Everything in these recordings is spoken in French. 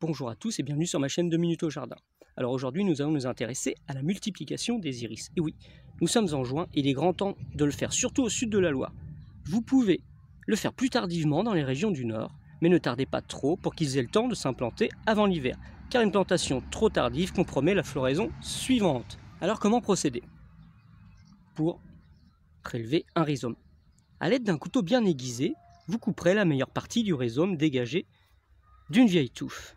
Bonjour à tous et bienvenue sur ma chaîne 2 minutes au jardin. Alors aujourd'hui nous allons nous intéresser à la multiplication des iris. Et oui, nous sommes en juin et il est grand temps de le faire, surtout au sud de la Loire. Vous pouvez le faire plus tardivement dans les régions du nord, mais ne tardez pas trop pour qu'ils aient le temps de s'implanter avant l'hiver, car une plantation trop tardive compromet la floraison suivante. Alors comment procéder Pour prélever un rhizome. A l'aide d'un couteau bien aiguisé, vous couperez la meilleure partie du rhizome dégagé d'une vieille touffe.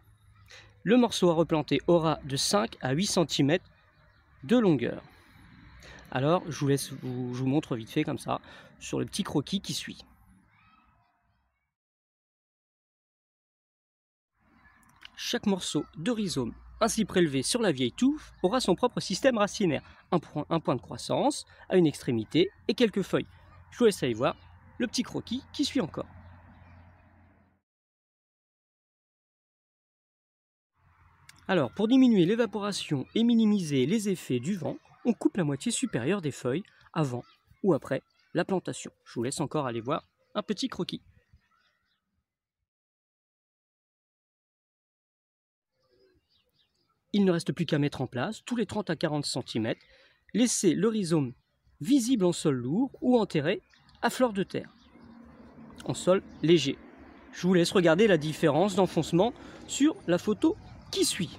Le morceau à replanter aura de 5 à 8 cm de longueur. Alors, je vous, laisse, montre vite fait comme ça sur le petit croquis qui suit. Chaque morceau de rhizome ainsi prélevé sur la vieille touffe aura son propre système racinaire, un point, un point de croissance à une extrémité et quelques feuilles. Je vous laisse aller voir le petit croquis qui suit encore. Alors, pour diminuer l'évaporation et minimiser les effets du vent, on coupe la moitié supérieure des feuilles avant ou après la plantation. Je vous laisse encore aller voir un petit croquis. Il ne reste plus qu'à mettre en place, tous les 30 à 40 cm, laisser le rhizome visible en sol lourd ou enterré à fleur de terre, en sol léger. Je vous laisse regarder la différence d'enfoncement sur la photo qui suit.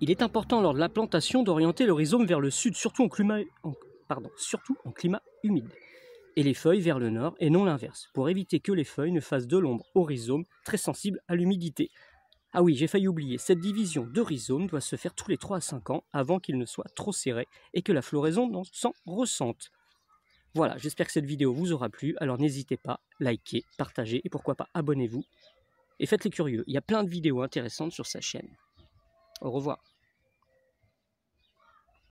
Il est important lors de la plantation d'orienter le rhizome vers le sud, surtout en climat, humide, et les feuilles vers le nord et non l'inverse, pour éviter que les feuilles ne fassent de l'ombre au rhizome très sensible à l'humidité. Ah oui, j'ai failli oublier, cette division de rhizome doit se faire tous les 3 à 5 ans avant qu'il ne soit trop serré et que la floraison s'en ressente. Voilà, j'espère que cette vidéo vous aura plu, alors n'hésitez pas, likez, partagez et pourquoi pas abonnez-vous. Et faites les curieux, il y a plein de vidéos intéressantes sur sa chaîne. Au revoir.